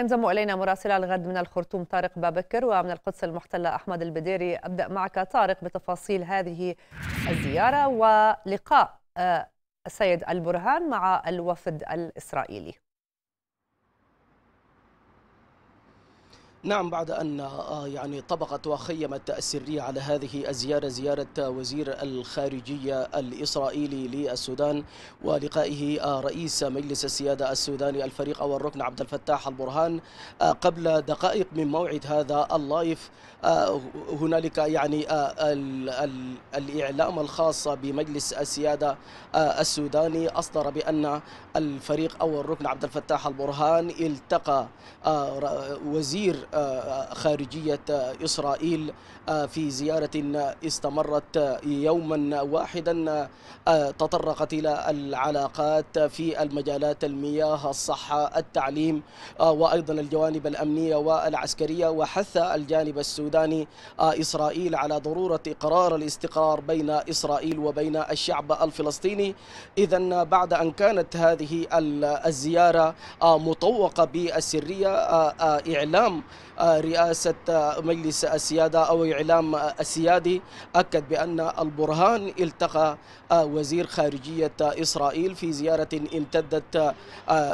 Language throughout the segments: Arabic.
ينضم الينا مراسل الغد من الخرطوم طارق بابكر ومن القدس المحتله احمد البديري ابدا معك طارق بتفاصيل هذه الزياره ولقاء آه، السيد البرهان مع الوفد الاسرائيلي نعم بعد أن آه، يعني طبقت وخيمت السرية على هذه الزيارة زيارة وزير الخارجية الإسرائيلي للسودان ولقائه آه، رئيس مجلس السيادة السوداني الفريق أول ركن عبد الفتاح البرهان آه، قبل دقائق من موعد هذا اللايف هنالك يعني الإعلام الخاص بمجلس السيادة السوداني أصدر بأن الفريق أول ركن عبد الفتاح البرهان التقى وزير آه، آه، خارجية آه، إسرائيل في زيارة استمرت يوما واحدا تطرقت إلى العلاقات في المجالات المياه الصحة التعليم وأيضا الجوانب الأمنية والعسكرية وحث الجانب السوداني إسرائيل على ضرورة قرار الاستقرار بين إسرائيل وبين الشعب الفلسطيني إذا بعد أن كانت هذه الزيارة مطوقة بالسرية إعلام آه، رئاسة آه، مجلس السيادة أو إعلام آه، السيادي أكد بأن البرهان التقى وزير خارجية إسرائيل في زيارة امتدت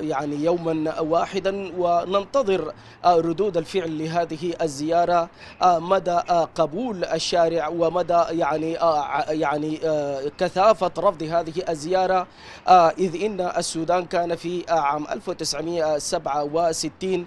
يعني يوما واحدا وننتظر ردود الفعل لهذه الزيارة مدى قبول الشارع ومدى يعني يعني كثافة رفض هذه الزيارة إذ إن السودان كان في عام 1967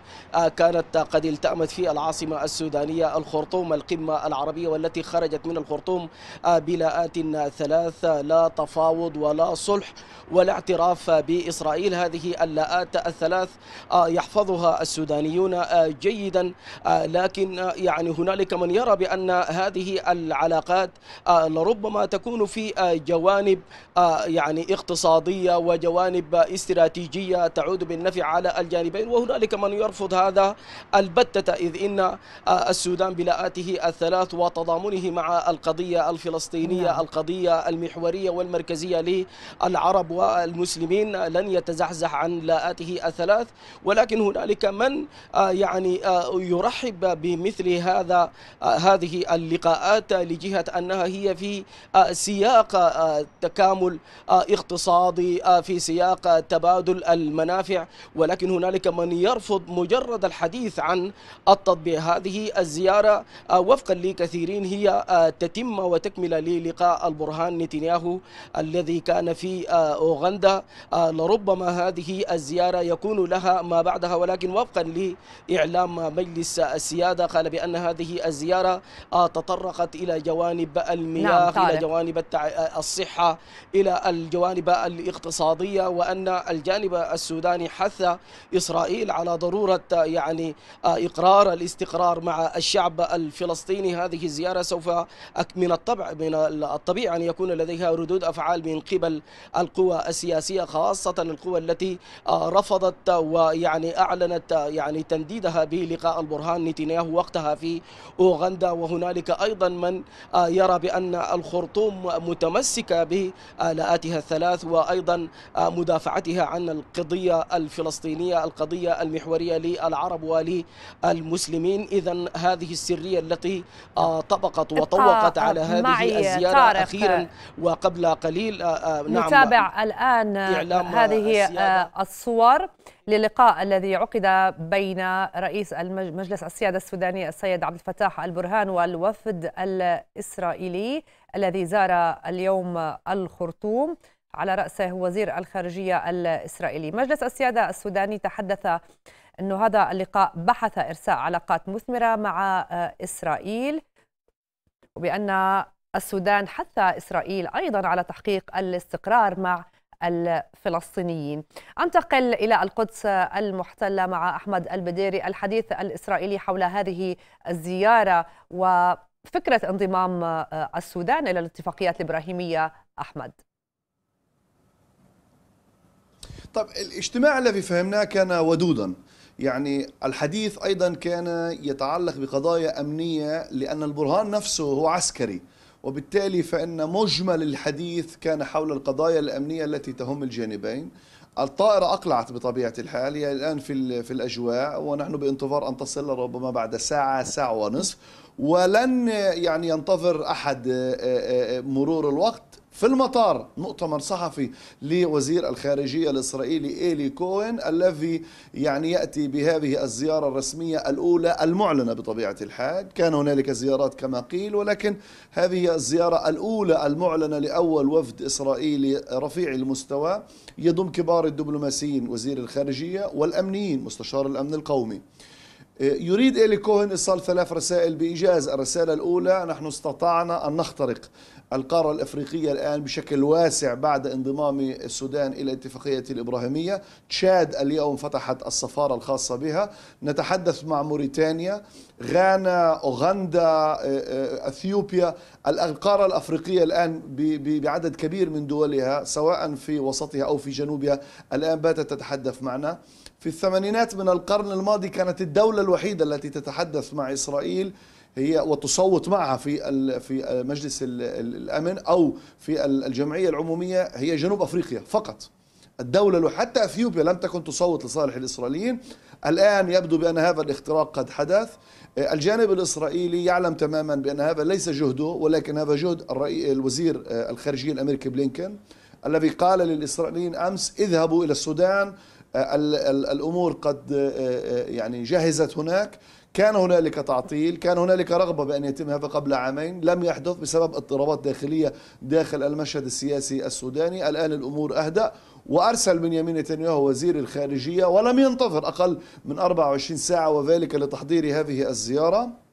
كانت قد التقى استأمت في العاصمة السودانية الخرطوم القمة العربية والتي خرجت من الخرطوم بلاءات ثلاث لا تفاوض ولا صلح ولا اعتراف بإسرائيل هذه اللاءات الثلاث آه، يحفظها السودانيون آه، جيدا آه، لكن يعني هنالك من يرى بأن هذه العلاقات لربما تكون في جوانب يعني اقتصادية وجوانب استراتيجية تعود بالنفع على الجانبين وهنالك من يرفض هذا البدء مشتتة إذ إن آه، السودان بلاءاته الثلاث وتضامنه مع القضية الفلسطينية نعم. القضية المحورية والمركزية للعرب والمسلمين لن يتزحزح عن لاءاته الثلاث ولكن هنالك من آه، يعني آه، يرحب بمثل هذا هذه اللقاءات لجهة أنها هي في سياق تكامل اقتصادي في سياق تبادل المنافع ولكن هنالك من يرفض مجرد الحديث عن التطبيق هذه الزيارة آه، وفقا لكثيرين هي آه، تتم وتكملة للقاء البرهان نتنياهو الذي كان في آه، أوغندا لربما هذه الزيارة يكون لها ما بعدها ولكن وفقا لإعلام مجلس السيادة قال بأن هذه الزيارة تطرقت إلى جوانب المياه نعم إلى جوانب الصحة إلى الجوانب الاقتصادية وأن الجانب السوداني حث إسرائيل على ضرورة يعني وإقرار الاستقرار مع الشعب الفلسطيني هذه الزيارة سوف من الطبع من الطبيعي أن يكون لديها ردود أفعال من قبل القوى السياسية خاصة القوى التي آه، رفضت ويعني أعلنت يعني تنديدها بلقاء البرهان نتنياهو وقتها في أوغندا وهنالك أيضا من آه، يرى بأن الخرطوم متمسكة بآلاتها الثلاث وأيضا آه، مدافعتها عن القضية الفلسطينية القضية المحورية للعرب ولي المسلمين إذا هذه السرية التي طبقت وطوقت على هذه الزيارة أخيرا وقبل قليل آه، آه، نعم نتابع آه، الآن هذه الصور للقاء الذي عقد بين رئيس مجلس السيادة السوداني السيد عبد الفتاح البرهان والوفد الإسرائيلي الذي زار اليوم الخرطوم على رأسه وزير الخارجية الإسرائيلي مجلس السيادة السوداني تحدث أنه هذا اللقاء بحث إرساء علاقات مثمرة مع آه، إسرائيل وبأن السودان حث إسرائيل أيضا على تحقيق الاستقرار مع الفلسطينيين أنتقل إلى القدس المحتلة مع أحمد البديري الحديث الإسرائيلي حول هذه الزيارة وفكرة انضمام آه، السودان إلى الاتفاقيات الإبراهيمية أحمد طب الاجتماع الذي فهمناه كان ودودا يعني الحديث أيضا كان يتعلق بقضايا أمنية لأن البرهان نفسه هو عسكري وبالتالي فإن مجمل الحديث كان حول القضايا الأمنية التي تهم الجانبين الطائرة أقلعت بطبيعة الحال هي الآن في, في الأجواء ونحن بانتظار أن تصل ربما بعد ساعة ساعة ونصف ولن يعني ينتظر أحد آه، آه، آه، مرور الوقت في المطار مؤتمر صحفي لوزير الخارجية الإسرائيلي إيلي كوهن الذي يعني يأتي بهذه الزيارة الرسمية الأولى المعلنة بطبيعة الحال كان هنالك زيارات كما قيل ولكن هذه الزيارة الأولى المعلنة لأول وفد إسرائيلي رفيع المستوى يضم كبار الدبلوماسيين وزير الخارجية والأمنيين مستشار الأمن القومي يريد إيلي كوهن إيصال ثلاث رسائل بإيجاز الرسالة الأولى نحن استطعنا أن نخترق القارة الأفريقية الآن بشكل واسع بعد انضمام السودان إلى اتفاقية الإبراهيمية تشاد اليوم فتحت السفارة الخاصة بها نتحدث مع موريتانيا غانا أوغندا آه، آه، أثيوبيا القارة الأفريقية الآن بعدد كبير من دولها سواء في وسطها أو في جنوبها الآن باتت تتحدث معنا في الثمانينات من القرن الماضي كانت الدولة الوحيدة التي تتحدث مع إسرائيل هي وتصوت معها في في مجلس الامن او في الجمعيه العموميه هي جنوب افريقيا فقط الدولة حتى اثيوبيا لم تكن تصوت لصالح الاسرائيليين الان يبدو بان هذا الاختراق قد حدث الجانب الاسرائيلي يعلم تماما بان هذا ليس جهده ولكن هذا جهد الوزير آه، الخارجيه الامريكي بلينكن الذي قال للاسرائيليين امس اذهبوا الى السودان آه، الامور قد آه، يعني جهزت هناك كان هنالك تعطيل كان هنالك رغبة بأن يتم هذا قبل عامين لم يحدث بسبب اضطرابات داخلية داخل المشهد السياسي السوداني الآن الأمور أهدأ وأرسل بنيامين نتنياهو وزير الخارجية ولم ينتظر أقل من 24 ساعة وذلك لتحضير هذه الزيارة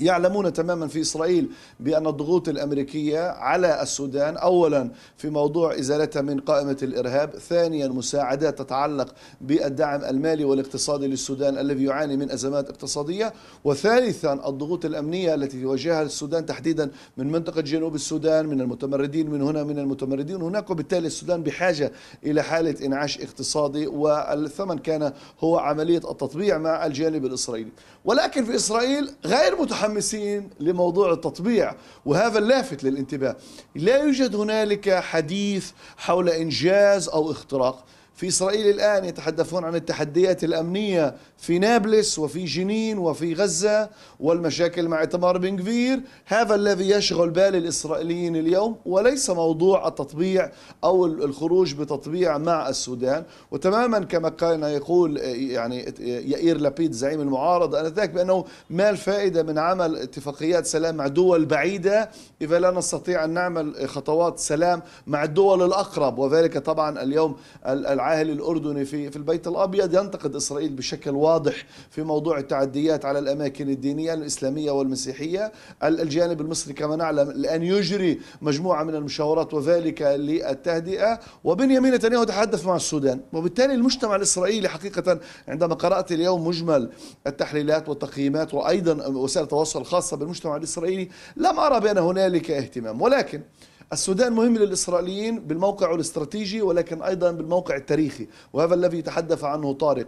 يعلمون تماما في إسرائيل بأن الضغوط الأمريكية على السودان أولا في موضوع إزالتها من قائمة الإرهاب ثانيا مساعدات تتعلق بالدعم المالي والاقتصادي للسودان الذي يعاني من أزمات اقتصادية وثالثا الضغوط الأمنية التي يواجهها السودان تحديدا من منطقة جنوب السودان من المتمردين من هنا من المتمردين هناك وبالتالي السودان بحاجة إلى حالة إنعاش اقتصادي والثمن كان هو عملية التطبيع مع الجانب الإسرائيلي ولكن في إسرائيل غير متحمس متحمسين لموضوع التطبيع وهذا اللافت للانتباه لا يوجد هنالك حديث حول إنجاز أو اختراق في إسرائيل الآن يتحدثون عن التحديات الأمنية في نابلس وفي جنين وفي غزة والمشاكل مع إتمار بن كفير هذا الذي يشغل بال الإسرائيليين اليوم وليس موضوع التطبيع أو الخروج بتطبيع مع السودان وتماما كما كان يقول يعني يائير لابيد زعيم المعارضة أنذاك بأنه ما الفائدة من عمل اتفاقيات سلام مع دول بعيدة إذا لا نستطيع أن نعمل خطوات سلام مع الدول الأقرب وذلك طبعا اليوم العالم العاهل الأردني في, في البيت الأبيض ينتقد إسرائيل بشكل واضح في موضوع التعديات على الأماكن الدينية الإسلامية والمسيحية الجانب المصري كما نعلم الآن يجري مجموعة من المشاورات وذلك للتهدئة وبنيامين نتنياهو تحدث مع السودان وبالتالي المجتمع الإسرائيلي حقيقة عندما قرأت اليوم مجمل التحليلات والتقييمات وأيضا وسائل التواصل الخاصة بالمجتمع الإسرائيلي لم أرى بأن هنالك اهتمام ولكن السودان مهم للإسرائيليين بالموقع الاستراتيجي ولكن أيضا بالموقع التاريخي وهذا الذي تحدث عنه طارق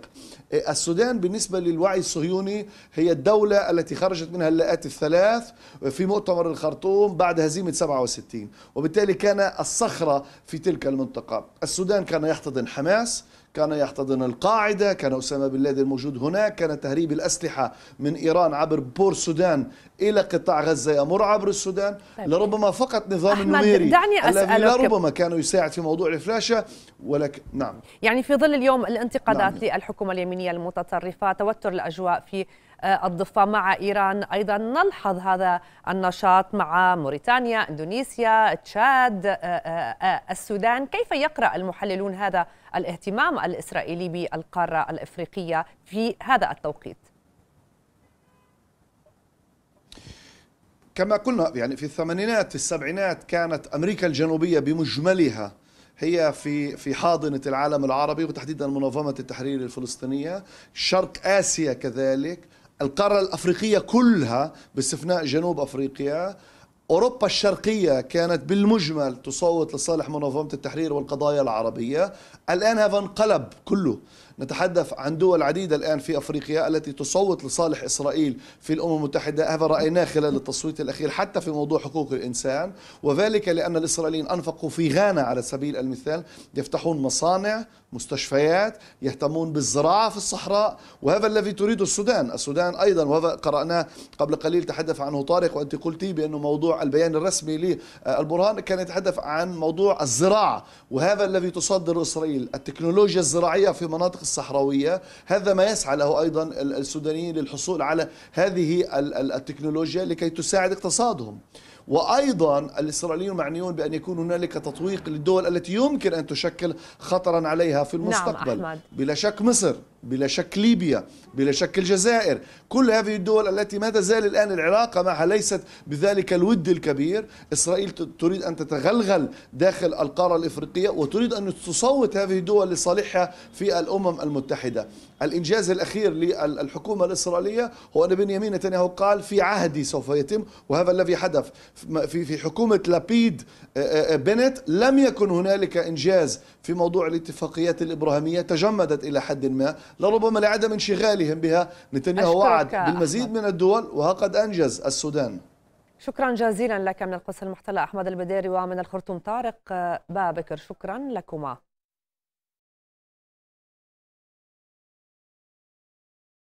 إيه، السودان بالنسبة للوعي الصهيوني هي الدولة التي خرجت منها اللاءات الثلاث في مؤتمر الخرطوم بعد هزيمة 67 وبالتالي كان الصخرة في تلك المنطقة السودان كان يحتضن حماس كان يحتضن القاعدة كان أسامة بن لادن موجود هناك كان تهريب الأسلحة من إيران عبر بور السودان إلى قطاع غزة يمر عبر السودان طيب. لربما فقط نظام النميري دعني أسألك لربما كان يساعد في موضوع الفلاشة ولكن نعم يعني في ظل اليوم الانتقادات نعم. للحكومة اليمينية المتطرفة توتر الأجواء في آه، الضفة مع إيران أيضا نلحظ هذا النشاط مع موريتانيا إندونيسيا تشاد آه، آه، السودان كيف يقرأ المحللون هذا الاهتمام الإسرائيلي بالقارة الإفريقية في هذا التوقيت كما قلنا يعني في الثمانينات في السبعينات كانت امريكا الجنوبيه بمجملها هي في في حاضنه العالم العربي وتحديدا منظمه التحرير الفلسطينيه، شرق اسيا كذلك، القارة الأفريقية كلها باستثناء جنوب أفريقيا أوروبا الشرقية كانت بالمجمل تصوت لصالح منظمة التحرير والقضايا العربية الآن هذا انقلب كله نتحدث عن دول عديدة الآن في أفريقيا التي تصوت لصالح إسرائيل في الأمم المتحدة هذا رأيناه خلال التصويت الأخير حتى في موضوع حقوق الإنسان وذلك لأن الإسرائيليين أنفقوا في غانا على سبيل المثال يفتحون مصانع مستشفيات يهتمون بالزراعة في الصحراء وهذا الذي تريده السودان السودان أيضا وهذا قرأناه قبل قليل تحدث عنه طارق وأنت قلتي بأنه موضوع البيان الرسمي للبرهان كان يتحدث عن موضوع الزراعة وهذا الذي تصدر إسرائيل التكنولوجيا الزراعية في مناطق الصحراوية هذا ما يسعى له أيضا السودانيين للحصول على هذه التكنولوجيا لكي تساعد اقتصادهم وايضا الاسرائيليون معنيون بان يكون هنالك تطويق للدول التي يمكن ان تشكل خطرا عليها في نعم، المستقبل نعم أحمد. بلا شك مصر بلا شك ليبيا بلا شك الجزائر كل هذه الدول التي ما تزال الآن العلاقة معها ليست بذلك الود الكبير إسرائيل تريد أن تتغلغل داخل القارة الإفريقية وتريد أن تصوت هذه الدول لصالحها في الأمم المتحدة الإنجاز الأخير للحكومة الإسرائيلية هو أن بنيامين نتنياهو قال في عهدي سوف يتم وهذا الذي حدث في في حكومه لابيد آه، آه، آه، بنت لم يكن هنالك انجاز في موضوع الاتفاقيات الابراهيميه تجمدت الى حد ما لربما لعدم انشغالهم بها نتنياهو وعد بالمزيد أحمد. من الدول وها قد انجز السودان شكرا جزيلا لك من القدس المحتله احمد البديري ومن الخرطوم طارق بابكر شكرا لكما